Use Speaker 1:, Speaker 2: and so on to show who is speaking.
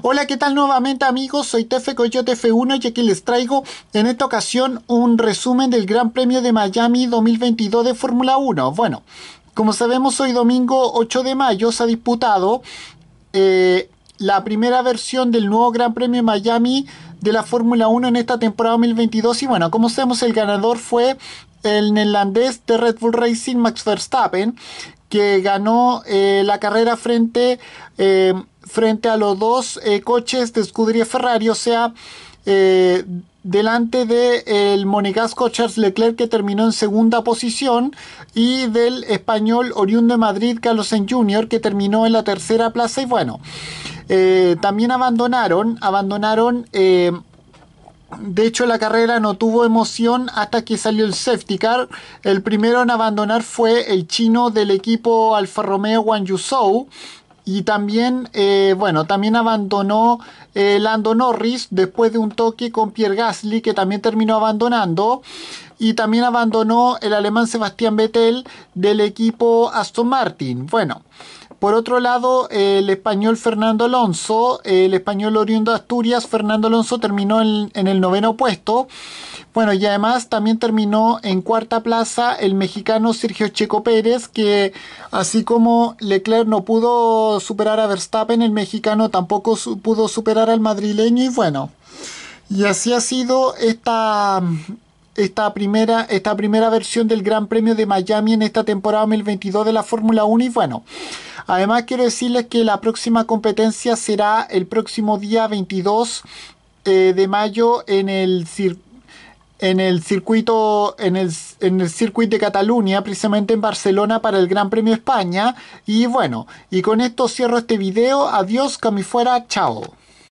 Speaker 1: Hola, ¿qué tal nuevamente amigos? Soy Tefe Coyote F1 y aquí les traigo en esta ocasión un resumen del Gran Premio de Miami 2022 de Fórmula 1. Bueno, como sabemos hoy domingo 8 de mayo se ha disputado eh, la primera versión del nuevo Gran Premio de Miami de la Fórmula 1 en esta temporada 2022 y bueno, como sabemos el ganador fue el neerlandés de Red Bull Racing Max Verstappen, que ganó eh, la carrera frente, eh, frente a los dos eh, coches de escudería Ferrari, o sea, delante del el monegasco Charles Leclerc que terminó en segunda posición y del español oriundo de Madrid Carlos Sainz Jr. que terminó en la tercera plaza y bueno, también abandonaron, abandonaron de hecho, la carrera no tuvo emoción hasta que salió el safety car. El primero en abandonar fue el chino del equipo Alfa Romeo Wang Yuzhou. Y también, eh, bueno, también abandonó el eh, Lando Norris después de un toque con Pierre Gasly, que también terminó abandonando. Y también abandonó el alemán Sebastián Vettel del equipo Aston Martin. Bueno, por otro lado, el español Fernando Alonso, el español oriundo de Asturias, Fernando Alonso terminó en, el noveno puesto. Bueno, y además también terminó en cuarta plaza el mexicano Sergio Checo Pérez, que así como Leclerc no pudo superar a Verstappen, el mexicano tampoco pudo superar al madrileño y bueno. Y así ha sido esta, esta primera, esta primera versión del Gran Premio de Miami en esta temporada 2022 de la Fórmula 1 y bueno, además quiero decirles que la próxima competencia será el próximo día 22 eh, de mayo en el en el circuito en el, circuito de Cataluña, precisamente en Barcelona para el Gran Premio España y bueno, y con esto cierro este video, adiós, que fuera, chao.